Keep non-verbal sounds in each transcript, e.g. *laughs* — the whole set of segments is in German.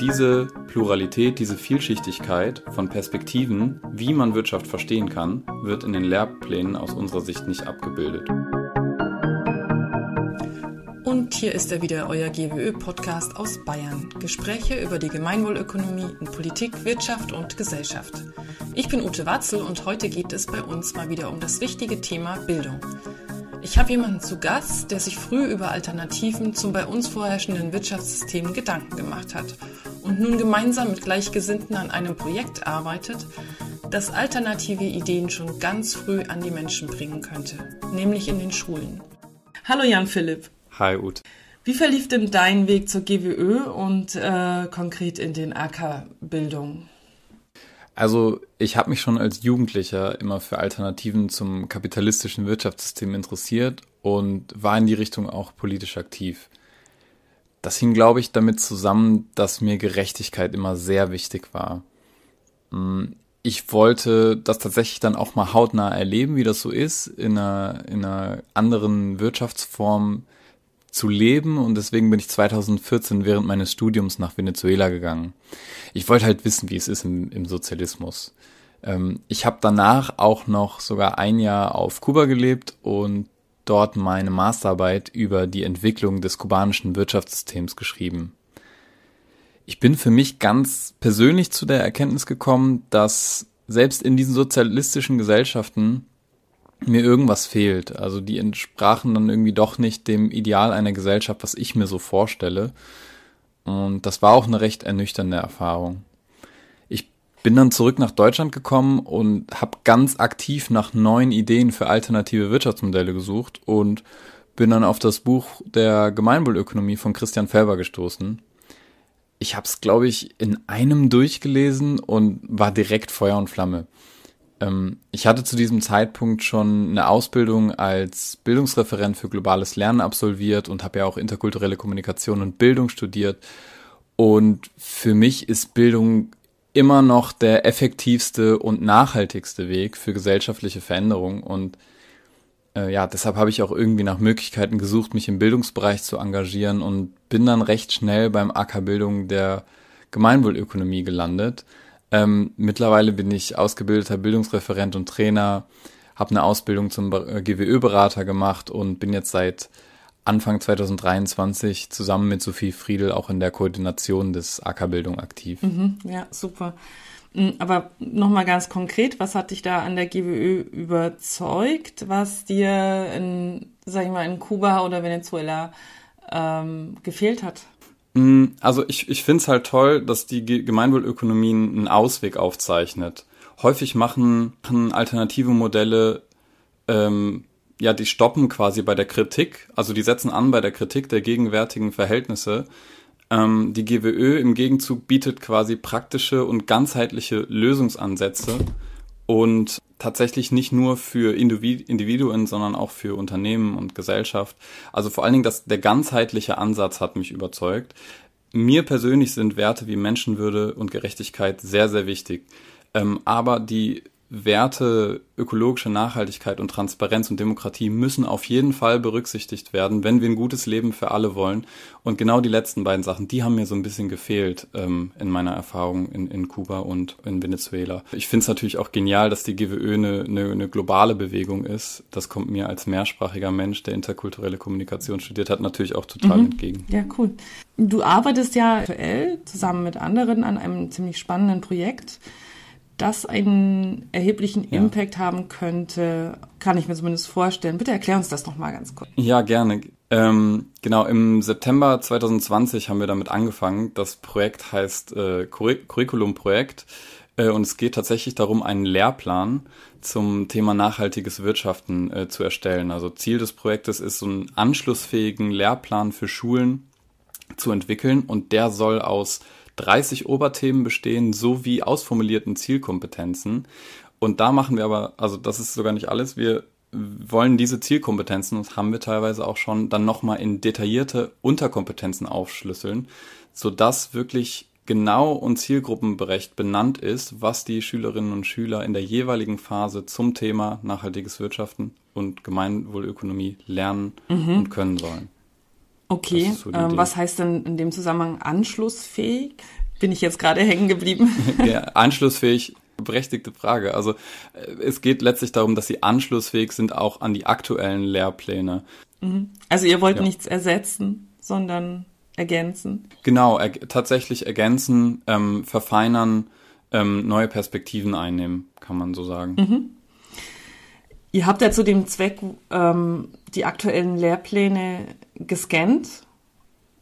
diese Pluralität, diese Vielschichtigkeit von Perspektiven, wie man Wirtschaft verstehen kann, wird in den Lehrplänen aus unserer Sicht nicht abgebildet. Und hier ist er wieder, euer GWÖ-Podcast aus Bayern. Gespräche über die Gemeinwohlökonomie in Politik, Wirtschaft und Gesellschaft. Ich bin Ute Watzel und heute geht es bei uns mal wieder um das wichtige Thema Bildung. Ich habe jemanden zu Gast, der sich früh über Alternativen zum bei uns vorherrschenden Wirtschaftssystem Gedanken gemacht hat und nun gemeinsam mit Gleichgesinnten an einem Projekt arbeitet, das alternative Ideen schon ganz früh an die Menschen bringen könnte, nämlich in den Schulen. Hallo Jan Philipp. Hi Ut. Wie verlief denn dein Weg zur GWÖ und äh, konkret in den AK-Bildung? Also ich habe mich schon als Jugendlicher immer für Alternativen zum kapitalistischen Wirtschaftssystem interessiert und war in die Richtung auch politisch aktiv das hing, glaube ich, damit zusammen, dass mir Gerechtigkeit immer sehr wichtig war. Mm, ich wollte das tatsächlich dann auch mal hautnah erleben, wie das so ist, in einer, in einer anderen Wirtschaftsform zu leben und deswegen bin ich 2014 während meines Studiums nach Venezuela gegangen. Ich wollte halt wissen, wie es ist im, im Sozialismus. Ähm, ich habe danach auch noch sogar ein Jahr auf Kuba gelebt und dort meine Masterarbeit über die Entwicklung des kubanischen Wirtschaftssystems geschrieben. Ich bin für mich ganz persönlich zu der Erkenntnis gekommen, dass selbst in diesen sozialistischen Gesellschaften mir irgendwas fehlt. Also die entsprachen dann irgendwie doch nicht dem Ideal einer Gesellschaft, was ich mir so vorstelle. Und das war auch eine recht ernüchternde Erfahrung. Bin dann zurück nach Deutschland gekommen und habe ganz aktiv nach neuen Ideen für alternative Wirtschaftsmodelle gesucht und bin dann auf das Buch der Gemeinwohlökonomie von Christian Felber gestoßen. Ich habe es, glaube ich, in einem durchgelesen und war direkt Feuer und Flamme. Ähm, ich hatte zu diesem Zeitpunkt schon eine Ausbildung als Bildungsreferent für globales Lernen absolviert und habe ja auch interkulturelle Kommunikation und Bildung studiert. Und für mich ist Bildung immer noch der effektivste und nachhaltigste Weg für gesellschaftliche Veränderung. Und äh, ja, deshalb habe ich auch irgendwie nach Möglichkeiten gesucht, mich im Bildungsbereich zu engagieren und bin dann recht schnell beim AK Bildung der Gemeinwohlökonomie gelandet. Ähm, mittlerweile bin ich ausgebildeter Bildungsreferent und Trainer, habe eine Ausbildung zum äh, GWÖ-Berater gemacht und bin jetzt seit Anfang 2023 zusammen mit Sophie Friedel auch in der Koordination des AK-Bildung aktiv. Mhm, ja, super. Mm, aber nochmal ganz konkret, was hat dich da an der GWÖ überzeugt, was dir in, sag ich mal, in Kuba oder Venezuela ähm, gefehlt hat? Mm, also ich, ich finde es halt toll, dass die Gemeinwohlökonomie einen Ausweg aufzeichnet. Häufig machen, machen alternative Modelle ähm, ja, die stoppen quasi bei der Kritik, also die setzen an bei der Kritik der gegenwärtigen Verhältnisse. Ähm, die GWÖ im Gegenzug bietet quasi praktische und ganzheitliche Lösungsansätze und tatsächlich nicht nur für Individuen, sondern auch für Unternehmen und Gesellschaft. Also vor allen Dingen, dass der ganzheitliche Ansatz hat mich überzeugt. Mir persönlich sind Werte wie Menschenwürde und Gerechtigkeit sehr, sehr wichtig. Ähm, aber die Werte ökologische Nachhaltigkeit und Transparenz und Demokratie müssen auf jeden Fall berücksichtigt werden, wenn wir ein gutes Leben für alle wollen. Und genau die letzten beiden Sachen, die haben mir so ein bisschen gefehlt ähm, in meiner Erfahrung in, in Kuba und in Venezuela. Ich finde es natürlich auch genial, dass die GWÖ eine, eine, eine globale Bewegung ist. Das kommt mir als mehrsprachiger Mensch, der interkulturelle Kommunikation studiert hat, natürlich auch total mhm. entgegen. Ja, cool. Du arbeitest ja aktuell zusammen mit anderen an einem ziemlich spannenden Projekt das einen erheblichen ja. Impact haben könnte, kann ich mir zumindest vorstellen. Bitte erklär uns das nochmal ganz kurz. Ja, gerne. Ähm, genau, im September 2020 haben wir damit angefangen. Das Projekt heißt äh, Curric Curriculum-Projekt äh, und es geht tatsächlich darum, einen Lehrplan zum Thema nachhaltiges Wirtschaften äh, zu erstellen. Also Ziel des Projektes ist, so einen anschlussfähigen Lehrplan für Schulen zu entwickeln und der soll aus 30 Oberthemen bestehen sowie ausformulierten Zielkompetenzen. Und da machen wir aber, also das ist sogar nicht alles, wir wollen diese Zielkompetenzen, das haben wir teilweise auch schon, dann nochmal in detaillierte Unterkompetenzen aufschlüsseln, sodass wirklich genau und zielgruppenberecht benannt ist, was die Schülerinnen und Schüler in der jeweiligen Phase zum Thema nachhaltiges Wirtschaften und Gemeinwohlökonomie lernen mhm. und können sollen. Okay, so ähm, was heißt denn in dem Zusammenhang anschlussfähig? Bin ich jetzt gerade hängen geblieben? *laughs* ja, anschlussfähig, berechtigte Frage. Also äh, es geht letztlich darum, dass sie anschlussfähig sind auch an die aktuellen Lehrpläne. Mhm. Also ihr wollt ja. nichts ersetzen, sondern ergänzen. Genau, er tatsächlich ergänzen, ähm, verfeinern, ähm, neue Perspektiven einnehmen, kann man so sagen. Mhm. Ihr habt ja zu dem Zweck ähm, die aktuellen Lehrpläne gescannt,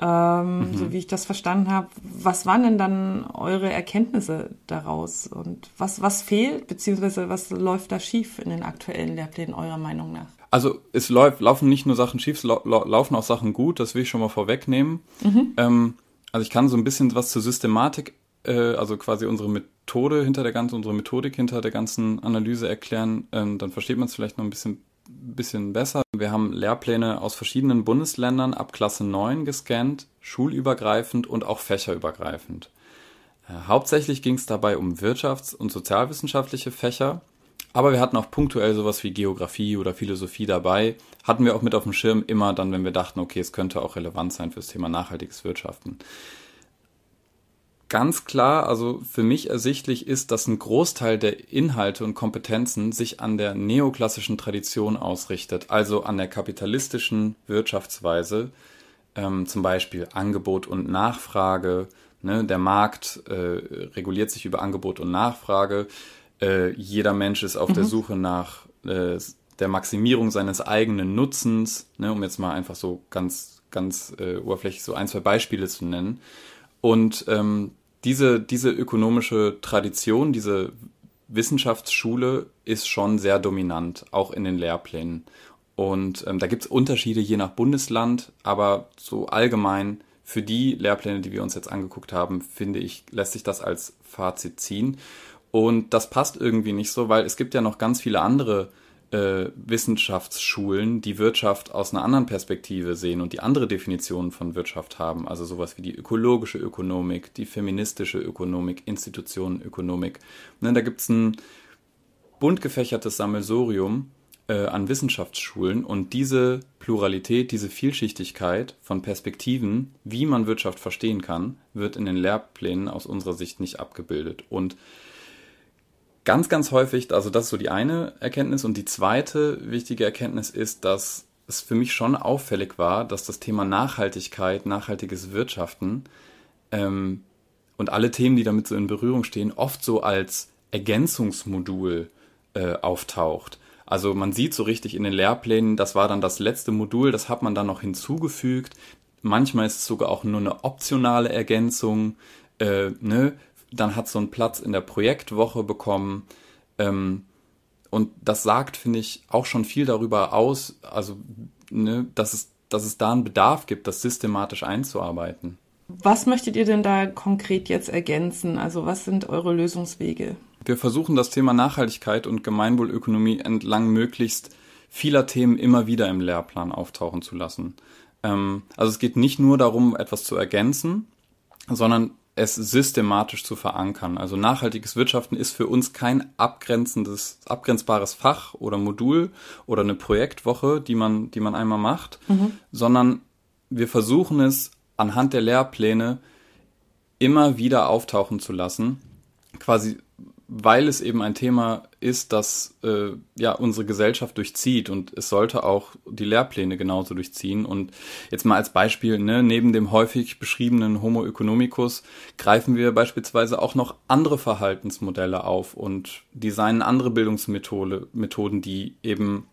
ähm, mhm. so wie ich das verstanden habe. Was waren denn dann eure Erkenntnisse daraus und was, was fehlt, beziehungsweise was läuft da schief in den aktuellen Lehrplänen eurer Meinung nach? Also es läuft, laufen nicht nur Sachen schief, es lau laufen auch Sachen gut, das will ich schon mal vorwegnehmen. Mhm. Ähm, also ich kann so ein bisschen was zur Systematik äh, also quasi unsere Methode hinter der ganzen, unsere Methodik hinter der ganzen Analyse erklären, ähm, dann versteht man es vielleicht noch ein bisschen, bisschen besser. Wir haben Lehrpläne aus verschiedenen Bundesländern ab Klasse 9 gescannt, schulübergreifend und auch fächerübergreifend. Äh, hauptsächlich ging es dabei um wirtschafts- und sozialwissenschaftliche Fächer. Aber wir hatten auch punktuell sowas wie Geografie oder Philosophie dabei. Hatten wir auch mit auf dem Schirm immer dann, wenn wir dachten, okay, es könnte auch relevant sein fürs Thema nachhaltiges Wirtschaften ganz klar, also für mich ersichtlich ist, dass ein Großteil der Inhalte und Kompetenzen sich an der neoklassischen Tradition ausrichtet, also an der kapitalistischen Wirtschaftsweise, ähm, zum Beispiel Angebot und Nachfrage. Ne? Der Markt äh, reguliert sich über Angebot und Nachfrage. Äh, jeder Mensch ist auf mhm. der Suche nach äh, der Maximierung seines eigenen Nutzens, ne? um jetzt mal einfach so ganz, ganz äh, oberflächlich so ein, zwei Beispiele zu nennen. Und ähm, diese, diese ökonomische Tradition, diese Wissenschaftsschule ist schon sehr dominant, auch in den Lehrplänen. Und ähm, da gibt es Unterschiede je nach Bundesland, aber so allgemein für die Lehrpläne, die wir uns jetzt angeguckt haben, finde ich, lässt sich das als Fazit ziehen. Und das passt irgendwie nicht so, weil es gibt ja noch ganz viele andere äh, Wissenschaftsschulen die Wirtschaft aus einer anderen Perspektive sehen und die andere Definitionen von Wirtschaft haben, also sowas wie die ökologische Ökonomik, die feministische Ökonomik, Institutionenökonomik. Ne, da gibt es ein bunt gefächertes Sammelsorium äh, an Wissenschaftsschulen und diese Pluralität, diese Vielschichtigkeit von Perspektiven, wie man Wirtschaft verstehen kann, wird in den Lehrplänen aus unserer Sicht nicht abgebildet. Und ganz, ganz häufig, also das ist so die eine Erkenntnis. Und die zweite wichtige Erkenntnis ist, dass es für mich schon auffällig war, dass das Thema Nachhaltigkeit, nachhaltiges Wirtschaften ähm, und alle Themen, die damit so in Berührung stehen, oft so als Ergänzungsmodul äh, auftaucht. Also man sieht so richtig in den Lehrplänen, das war dann das letzte Modul, das hat man dann noch hinzugefügt. Manchmal ist es sogar auch nur eine optionale Ergänzung. Äh, ne? dann hat so einen Platz in der Projektwoche bekommen. Ähm, und das sagt, finde ich, auch schon viel darüber aus, also ne, dass, es, dass es da einen Bedarf gibt, das systematisch einzuarbeiten. Was möchtet ihr denn da konkret jetzt ergänzen? Also was sind eure Lösungswege? Wir versuchen das Thema Nachhaltigkeit und Gemeinwohlökonomie entlang möglichst vieler Themen immer wieder im Lehrplan auftauchen zu lassen. Ähm, also es geht nicht nur darum, etwas zu ergänzen, sondern es systematisch zu verankern. Also nachhaltiges Wirtschaften ist für uns kein abgrenzendes, abgrenzbares Fach oder Modul oder eine Projektwoche, die man, die man einmal macht, mhm. sondern wir versuchen es anhand der Lehrpläne immer wieder auftauchen zu lassen, quasi weil es eben ein Thema ist, dass äh, ja unsere Gesellschaft durchzieht und es sollte auch die Lehrpläne genauso durchziehen. Und jetzt mal als Beispiel, ne, neben dem häufig beschriebenen Homo economicus greifen wir beispielsweise auch noch andere Verhaltensmodelle auf und designen andere Bildungsmethode, Methoden, die eben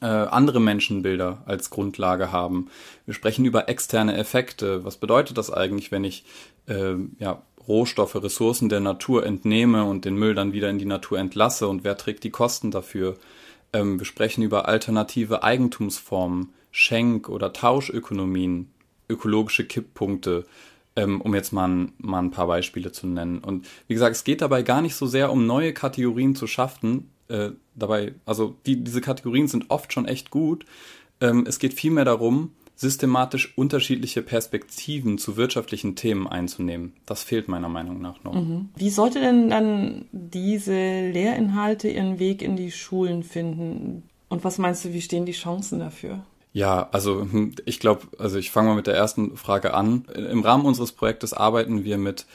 äh, andere Menschenbilder als Grundlage haben. Wir sprechen über externe Effekte. Was bedeutet das eigentlich, wenn ich äh, ja, Rohstoffe, Ressourcen der Natur entnehme und den Müll dann wieder in die Natur entlasse und wer trägt die Kosten dafür? Ähm, wir sprechen über alternative Eigentumsformen, Schenk- oder Tauschökonomien, ökologische Kipppunkte, ähm, um jetzt mal ein, mal ein paar Beispiele zu nennen. Und wie gesagt, es geht dabei gar nicht so sehr um neue Kategorien zu schaffen. Äh, dabei, also die, diese Kategorien sind oft schon echt gut. Ähm, es geht vielmehr darum, systematisch unterschiedliche Perspektiven zu wirtschaftlichen Themen einzunehmen. Das fehlt meiner Meinung nach noch. Mhm. Wie sollte denn dann diese Lehrinhalte ihren Weg in die Schulen finden? Und was meinst du, wie stehen die Chancen dafür? Ja, also hm, ich glaube, also ich fange mal mit der ersten Frage an. Im Rahmen unseres Projektes arbeiten wir mit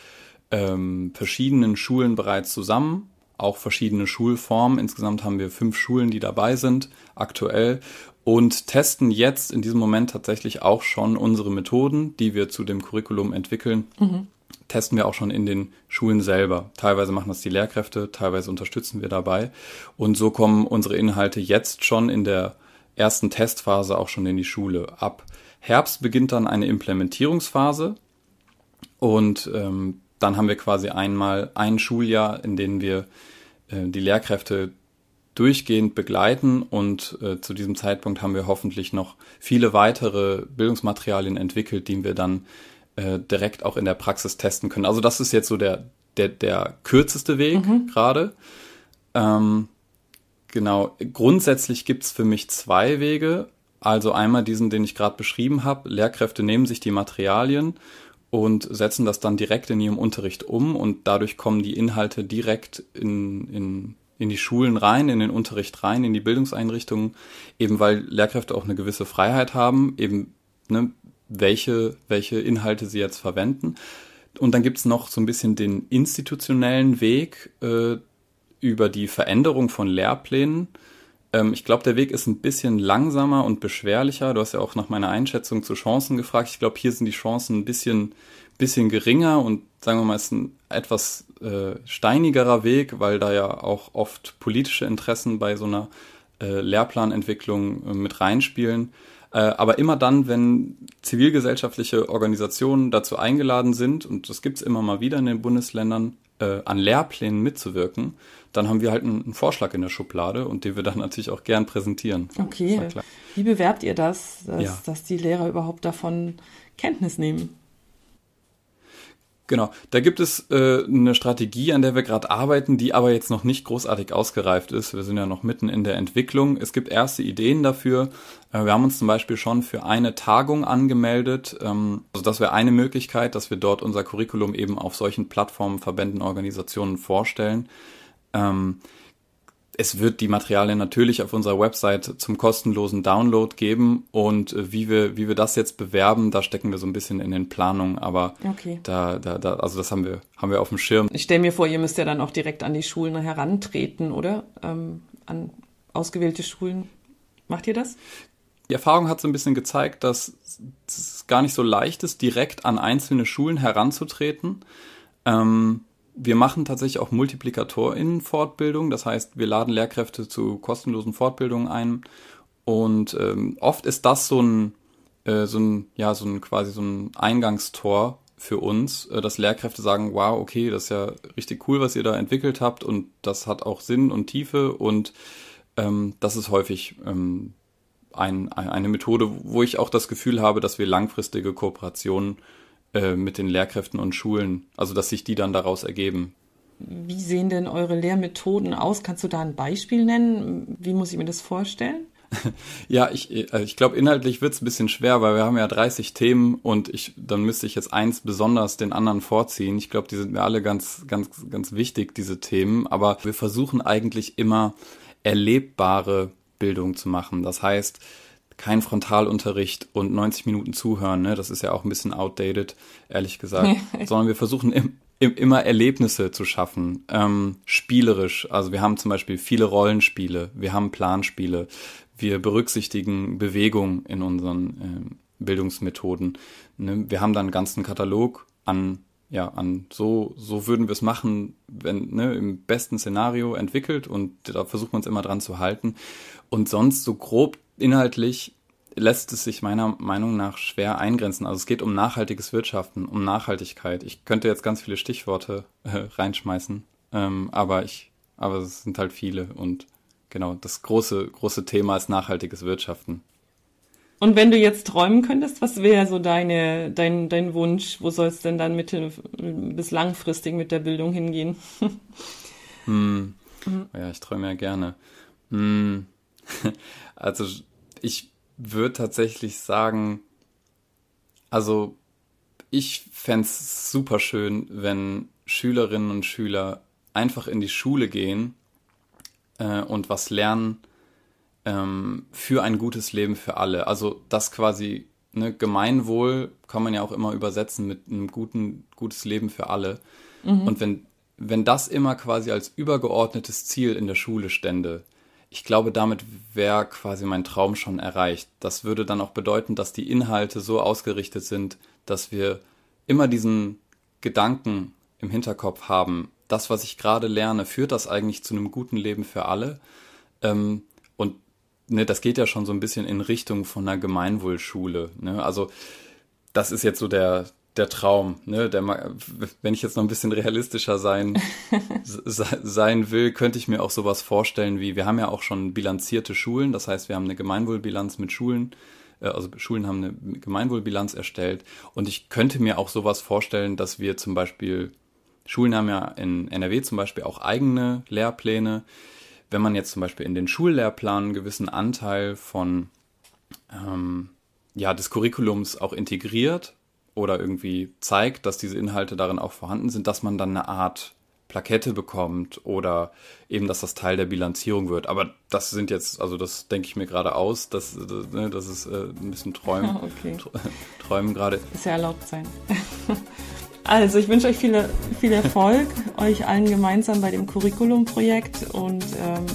ähm, verschiedenen Schulen bereits zusammen, auch verschiedene Schulformen. Insgesamt haben wir fünf Schulen, die dabei sind aktuell und testen jetzt in diesem Moment tatsächlich auch schon unsere Methoden, die wir zu dem Curriculum entwickeln. Mhm. Testen wir auch schon in den Schulen selber. Teilweise machen das die Lehrkräfte, teilweise unterstützen wir dabei. Und so kommen unsere Inhalte jetzt schon in der ersten Testphase auch schon in die Schule. Ab Herbst beginnt dann eine Implementierungsphase und ähm, dann haben wir quasi einmal ein Schuljahr, in dem wir äh, die Lehrkräfte durchgehend begleiten und äh, zu diesem Zeitpunkt haben wir hoffentlich noch viele weitere Bildungsmaterialien entwickelt, die wir dann äh, direkt auch in der Praxis testen können. Also das ist jetzt so der, der, der kürzeste Weg mhm. gerade. Ähm, genau, grundsätzlich gibt es für mich zwei Wege. Also einmal diesen, den ich gerade beschrieben habe. Lehrkräfte nehmen sich die Materialien und setzen das dann direkt in ihrem Unterricht um und dadurch kommen die Inhalte direkt in, in in die Schulen rein, in den Unterricht rein, in die Bildungseinrichtungen, eben weil Lehrkräfte auch eine gewisse Freiheit haben, eben ne, welche, welche Inhalte sie jetzt verwenden. Und dann gibt's noch so ein bisschen den institutionellen Weg äh, über die Veränderung von Lehrplänen, ähm, ich glaube, der Weg ist ein bisschen langsamer und beschwerlicher. Du hast ja auch nach meiner Einschätzung zu Chancen gefragt. Ich glaube, hier sind die Chancen ein bisschen, bisschen geringer und sagen wir mal, es ist ein etwas äh, steinigerer Weg, weil da ja auch oft politische Interessen bei so einer äh, Lehrplanentwicklung äh, mit reinspielen. Äh, aber immer dann, wenn zivilgesellschaftliche Organisationen dazu eingeladen sind, und das gibt es immer mal wieder in den Bundesländern, äh, an Lehrplänen mitzuwirken, dann haben wir halt einen, einen, Vorschlag in der Schublade und den wir dann natürlich auch gern präsentieren. Okay. Wie bewerbt ihr das, dass, ja. dass die Lehrer überhaupt davon Kenntnis nehmen? Genau, da gibt es äh, eine Strategie, an der wir gerade arbeiten, die aber jetzt noch nicht großartig ausgereift ist. Wir sind ja noch mitten in der Entwicklung. Es gibt erste Ideen dafür. Äh, wir haben uns zum Beispiel schon für eine Tagung angemeldet. Ähm, also das wäre eine Möglichkeit, dass wir dort unser Curriculum eben auf solchen Plattformen, Verbänden, Organisationen vorstellen. Ähm, es wird die Materialien natürlich auf unserer Website zum kostenlosen Download geben und äh, wie wir, wie wir das jetzt bewerben, da stecken wir so ein bisschen in den Planungen, aber okay. da, da, da, also das haben wir, haben wir auf dem Schirm. Ich stelle mir vor, ihr müsst ja dann auch direkt an die Schulen herantreten, oder? Ähm, an ausgewählte Schulen. Macht ihr das? Die Erfahrung hat so ein bisschen gezeigt, dass es gar nicht so leicht ist, direkt an einzelne Schulen heranzutreten. Ähm, wir machen tatsächlich auch MultiplikatorInnen-Fortbildung. Das heißt, wir laden Lehrkräfte zu kostenlosen Fortbildungen ein. Und ähm, oft ist das so ein, äh, so ein, ja, so ein quasi so ein Eingangstor für uns, äh, dass Lehrkräfte sagen, wow, okay, das ist ja richtig cool, was ihr da entwickelt habt und das hat auch Sinn und Tiefe und ähm, das ist häufig ähm, ein, eine Methode, wo ich auch das Gefühl habe, dass wir langfristige Kooperationen äh, mit den Lehrkräften und Schulen, also dass sich die dann daraus ergeben. Wie sehen denn eure Lehrmethoden aus? Kannst du da ein Beispiel nennen? Wie muss ich mir das vorstellen? *laughs* Ja, ich, äh, ich glaube, inhaltlich wird's ein bisschen schwer, weil wir haben ja 30 Themen und ich, dann müsste ich jetzt eins besonders den anderen vorziehen. Ich glaube, die sind mir alle ganz, ganz, ganz wichtig, diese Themen. Aber wir versuchen eigentlich immer erlebbare Bildung zu machen. Das heißt, kein Frontalunterricht und 90 Minuten zuhören, ne? das ist ja auch ein bisschen outdated, ehrlich gesagt, *laughs* sondern wir versuchen im, im, immer Erlebnisse zu schaffen, ähm, spielerisch. Also wir haben zum Beispiel viele Rollenspiele, wir haben Planspiele, wir berücksichtigen Bewegung in unseren äh, Bildungsmethoden. Ne? Wir haben dann einen ganzen Katalog an ja, an so, so würden wir es machen, wenn, ne, im besten Szenario entwickelt und da versuchen wir uns immer dran zu halten. Und sonst so grob inhaltlich lässt es sich meiner Meinung nach schwer eingrenzen. Also es geht um nachhaltiges Wirtschaften, um Nachhaltigkeit. Ich könnte jetzt ganz viele Stichworte äh, reinschmeißen, ähm, aber ich, aber es sind halt viele und genau, das große, große Thema ist nachhaltiges Wirtschaften. Und wenn du jetzt träumen könntest, was wäre so deine, dein, dein Wunsch? Wo soll es denn dann mittel- bis langfristig mit der Bildung hingehen? *laughs* hm. Mhm. Ja, ich träume ja gerne. Hm. *laughs* Also ich würde tatsächlich sagen, also ich fände es super schön, wenn Schülerinnen und Schüler einfach in die Schule gehen äh, und was lernen ähm, für ein gutes Leben für alle. Also das quasi, ne, Gemeinwohl kann man ja auch immer übersetzen mit einem guten, gutes Leben für alle. Mhm. Und wenn, wenn das immer quasi als übergeordnetes Ziel in der Schule stände, ich glaube, damit wäre quasi mein Traum schon erreicht. Das würde dann auch bedeuten, dass die Inhalte so ausgerichtet sind, dass wir immer diesen Gedanken im Hinterkopf haben, das, was ich gerade lerne, führt das eigentlich zu einem guten Leben für alle? Ähm, und ne, das geht ja schon so ein bisschen in Richtung von einer Gemeinwohlschule. Ne? Also das ist jetzt so der, der Traum. Ne? Der, wenn ich jetzt noch ein bisschen realistischer sein, *laughs* sein will, könnte ich mir auch sowas vorstellen wie, wir haben ja auch schon bilanzierte Schulen, das heißt, wir haben eine Gemeinwohlbilanz mit Schulen, äh, also Schulen haben eine Gemeinwohlbilanz erstellt und ich könnte mir auch sowas vorstellen, dass wir zum Beispiel, Schulen haben ja in NRW zum Beispiel auch eigene Lehrpläne, wenn man jetzt zum Beispiel in den Schullehrplan einen gewissen Anteil von ähm, ja, des Curriculums auch integriert, oder irgendwie zeigt, dass diese Inhalte darin auch vorhanden sind, dass man dann eine Art Plakette bekommt oder eben, dass das Teil der Bilanzierung wird. Aber das sind jetzt, also das denke ich mir gerade aus, dass, das, ne, das ist äh, ein bisschen Träumen, *laughs* okay. Träumen gerade. Ist ja erlaubt sein. *laughs* Also ich wünsche euch viele, viel Erfolg, euch allen gemeinsam bei dem Curriculum-Projekt und ähm,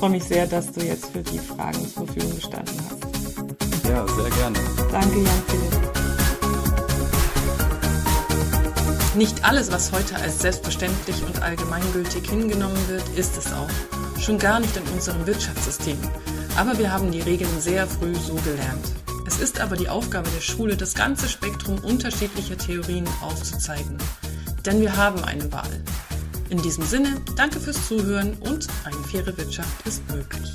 freue mich sehr, dass du jetzt für die Fragen zur Verfügung gestanden hast. Ja, sehr gerne. Danke, Jan-Philipp. Nicht alles, was heute als selbstverständlich und allgemeingültig hingenommen wird, ist es auch. Schon gar nicht in unserem Wirtschaftssystem. Aber wir haben die Regeln sehr früh so gelernt. Es ist aber die Aufgabe der Schule, das ganze Spektrum unterschiedlicher Theorien aufzuzeigen. Denn wir haben eine Wahl. In diesem Sinne, danke fürs Zuhören und eine faire Wirtschaft ist möglich.